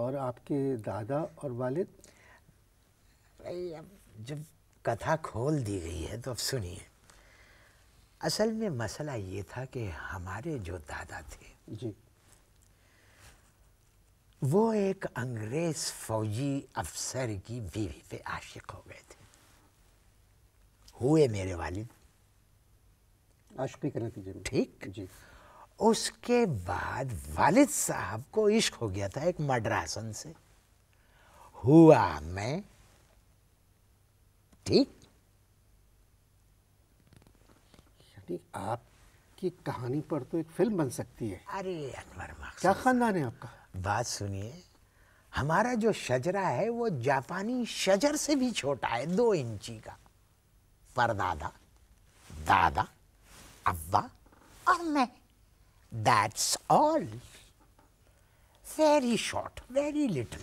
और आपके दादा और वालिद भाई अब जब कथा खोल दी गई है तो अब सुनिए असल में मसला ये था कि हमारे जो दादा थे जी वो एक अंग्रेज फौजी अफसर की बीवी पे आशिक हो गए थे हुए मेरे वालिद आशिकी के नतीजे में ठीक जी उसके बाद वालिद साहब को इश्क हो गया था एक मड्रासन से हुआ मैं ठीक आपकी कहानी पर तो एक फिल्म बन सकती है अरे अनवर क्या खानदान है आपका बात सुनिए हमारा जो शजरा है वो जापानी शजर से भी छोटा है दो इंची का परदादा दादा अब्बा और मैं That's all. Very short, very little.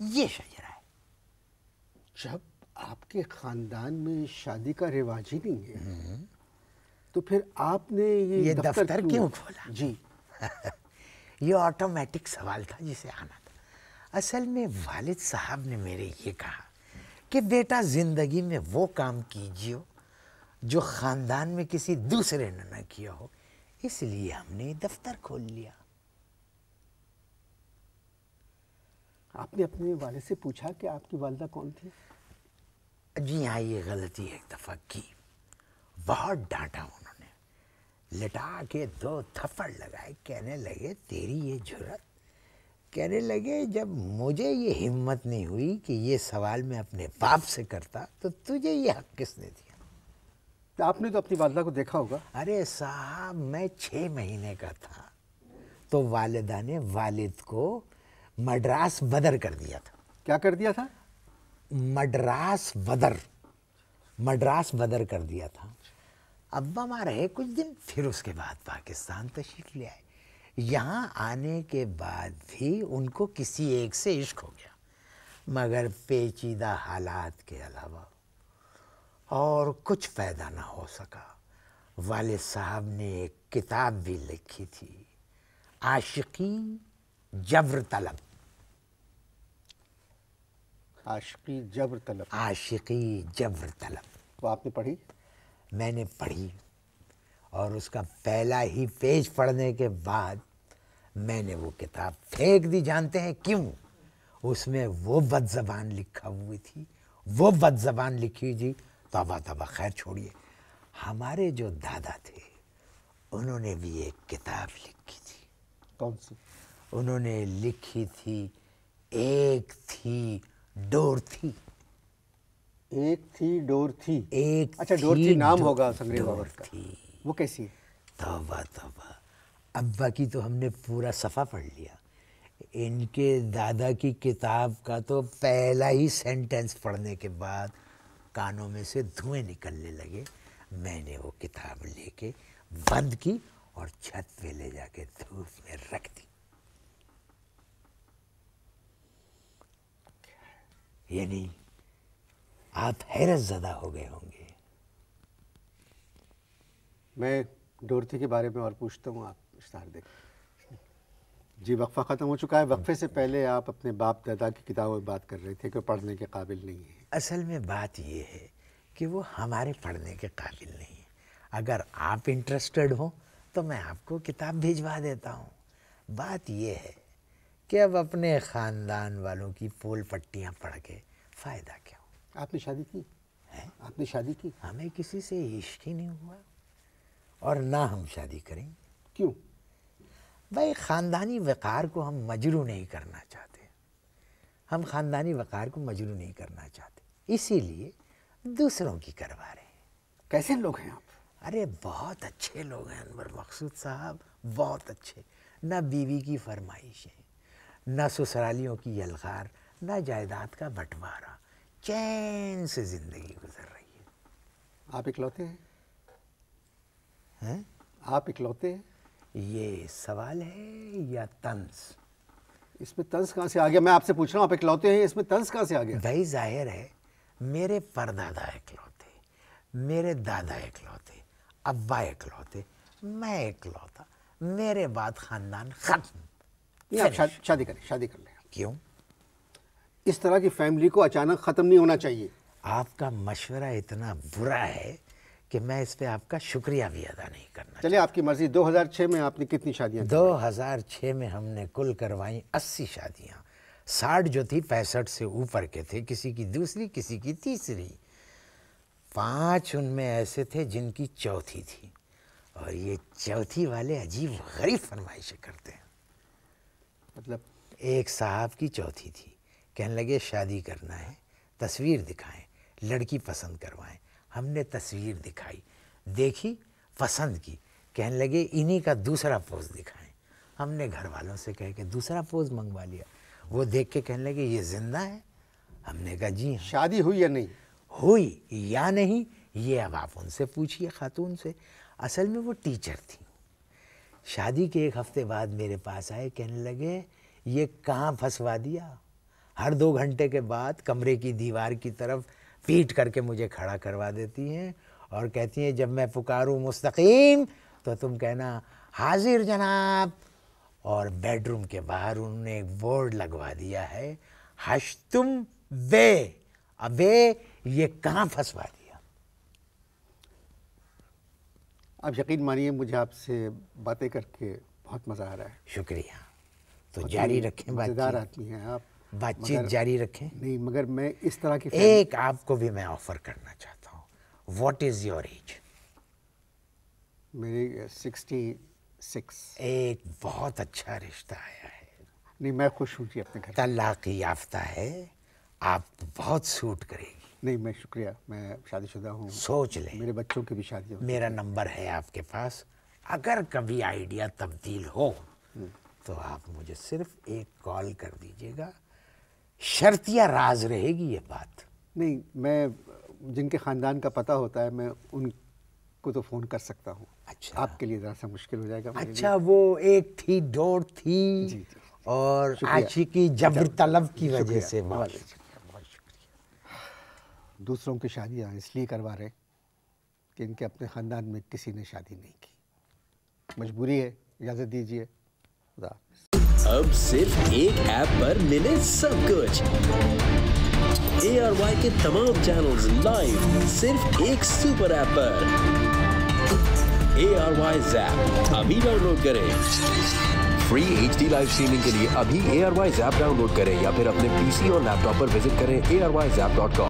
ये शजरा है जब आपके खानदान में शादी का रिवाज ही नहीं है तो फिर आपने ये, ये दफ्तर, दफ्तर क्यों खोला जी ये ऑटोमेटिक सवाल था जिसे आना था असल में वालिद साहब ने मेरे ये कहा कि बेटा ज़िंदगी में वो काम कीजिए जो ख़ानदान में किसी दूसरे ने ना किया हो इसलिए हमने दफ्तर खोल लिया आपने अपने वाले से पूछा कि आपकी वालदा कौन थी जी हाँ ये गलती एक दफ़ा की बहुत डांटा उन्होंने लटा के दो थप्पड़ लगाए कहने लगे तेरी ये जरूरत कहने लगे जब मुझे ये हिम्मत नहीं हुई कि ये सवाल मैं अपने बाप से करता तो तुझे ये हक किसने दिया तो आपने तो अपनी वालदा को देखा होगा अरे साहब मैं छः महीने का था तो वालदा ने वालिद को मद्रास बदर कर दिया था क्या कर दिया था मद्रास बदर मद्रास बदर कर दिया था अब्बा रहे कुछ दिन फिर उसके बाद पाकिस्तान तशरीफ ले आए यहाँ आने के बाद भी उनको किसी एक से इश्क हो गया मगर पेचीदा हालात के अलावा और कुछ फ़ायदा ना हो सका वाले साहब ने एक किताब भी लिखी थी आशिकी जबर तलब आशिकी जबर तलब आशिकी जबर तलब वो आपने पढ़ी मैंने पढ़ी और उसका पहला ही पेज पढ़ने के बाद मैंने वो किताब फेंक दी जानते हैं क्यों उसमें वो बद जबान लिखा हुई थी वो बद जबान लिखी थी तबा तबा खैर छोड़िए हमारे जो दादा थे उन्होंने भी एक किताब लिखी थी कौन सी उन्होंने लिखी थी एक थी डोर थी एक थी डोर थी एक अच्छा डोर थी नाम होगा संग्रह बाबर वो कैसी तोबा तोबा अब्बा की तो हमने पूरा सफ़ा पढ़ लिया इनके दादा की किताब का तो पहला ही सेंटेंस पढ़ने के बाद कानों में से धुएं निकलने लगे मैंने वो किताब लेके बंद की और छत पे ले जाके धूप में रख दी यानी आप हैरत ज़दा हो गए होंगे मैं डोरती के बारे में और पूछता हूँ आप इश्तार देख जी वक्फ़ा ख़त्म हो चुका है वक्फ़े से पहले आप अपने बाप दादा की किताबों में बात कर रहे थे कि पढ़ने के काबिल नहीं है असल में बात यह है कि वो हमारे पढ़ने के काबिल नहीं है अगर आप इंटरेस्टेड हो तो मैं आपको किताब भिजवा देता हूँ बात यह है कि अब अपने ख़ानदान वालों की पोल पट्टियाँ पढ़ के फ़ायदा क्या हो आपने शादी की है आपने शादी की हमें किसी से इश्क ही नहीं हुआ और ना हम शादी करेंगे क्यों भाई ख़ानदानी वक़ार को हम मजरू नहीं करना चाहते हम ख़ानदानी वक़ार को मजरू नहीं करना चाहते इसीलिए दूसरों की करवा रहे हैं कैसे लोग हैं आप अरे बहुत अच्छे लोग हैं अनवर मकसूद साहब बहुत अच्छे ना बीवी की फरमाइश ना ससुरालियों की यलगार ना जायदाद का बंटवारा चैन से ज़िंदगी गुजर रही है आप इकलौते हैं हैं आप इकलौते हैं ये सवाल है या तंस इसमें तंस कहाँ से आ गया मैं आपसे पूछ रहा हूँ आप इकलौते हैं इसमें तंज कहाँ से आ गया भाई जाहिर है मेरे परदादा इकलौते मेरे दादा इकलौते अब्बा इकलौते मैं इकलौता मेरे बाद खानदान खत्म शादी, शादी करें शादी कर लें क्यों इस तरह की फैमिली को अचानक ख़त्म नहीं होना चाहिए आपका मशवरा इतना बुरा है कि मैं इस पे आपका शुक्रिया भी अदा नहीं करना चलिए आपकी मर्जी 2006 में आपने कितनी शादियां 2006 में हमने कुल करवाई अस्सी शादियां साठ जो थी पैंसठ से ऊपर के थे किसी की दूसरी किसी की तीसरी पांच उनमें ऐसे थे जिनकी चौथी थी और ये चौथी वाले अजीब गरीब फरमाइशें करते हैं मतलब एक साहब की चौथी थी कहने लगे शादी करना है तस्वीर दिखाएं लड़की पसंद करवाएं हमने तस्वीर दिखाई देखी पसंद की कहने लगे इन्हीं का दूसरा पोज दिखाएं हमने घर वालों से कह के दूसरा पोज मंगवा लिया वो देख के कहने लगे ये जिंदा है हमने कहा जी हाँ। शादी हुई या नहीं हुई या नहीं ये अब आप उनसे पूछिए खातून से असल में वो टीचर थी शादी के एक हफ्ते बाद मेरे पास आए कहने लगे ये कहाँ फंसवा दिया हर दो घंटे के बाद कमरे की दीवार की तरफ पीट करके मुझे खड़ा करवा देती हैं और कहती हैं जब मैं पुकारूँ मुस्तकीम तो तुम कहना हाजिर जनाब और बेडरूम के बाहर उन्होंने एक बोर्ड लगवा दिया है तुम वे अबे ये कहाँ फंसवा दिया आप यकीन मानिए मुझे आपसे बातें करके बहुत मज़ा आ रहा है शुक्रिया तो जारी रखें बात आदमी हैं आप बातचीत जारी रखें नहीं मगर मैं इस तरह की एक आपको भी मैं ऑफर करना चाहता हूँ वॉट इज़ योर एज मेरी सिक्सटी सिक्स एक बहुत अच्छा रिश्ता आया है नहीं मैं खुश हूँ जी अपने घर तलाक याफ्ता है आप बहुत सूट करेगी नहीं मैं शुक्रिया मैं शादीशुदा हूँ सोच लें मेरे बच्चों की भी शादी मेरा नंबर है आपके पास अगर कभी आइडिया तब्दील हो हम्म। तो आप मुझे सिर्फ एक कॉल कर दीजिएगा शर्त या राज रहेगी ये बात नहीं मैं जिनके ख़ानदान का पता होता है मैं उनको तो फ़ोन कर सकता हूँ अच्छा आपके लिए ज़रा सा मुश्किल हो जाएगा अच्छा वो एक थी डोर थी जी, जी, जी, और आशी की अच्छा। जबर तलब की वजह से बहुत शुक्रिया बहुत शुक्रिया दूसरों की शादियाँ इसलिए करवा रहे कि इनके अपने ख़ानदान में किसी ने शादी नहीं की मजबूरी है इजाज़त दीजिए खुदा अब सिर्फ एक ऐप पर मिले सब कुछ ए आर वाई के तमाम चैनल्स लाइव सिर्फ एक सुपर ऐप पर ए आर वाई जैप अभी डाउनलोड करें free H D live streaming के लिए अभी A R Y Zap download करें या फिर अपने पीसी और लैपटॉप पर विजिट करें A R Y Zap dot com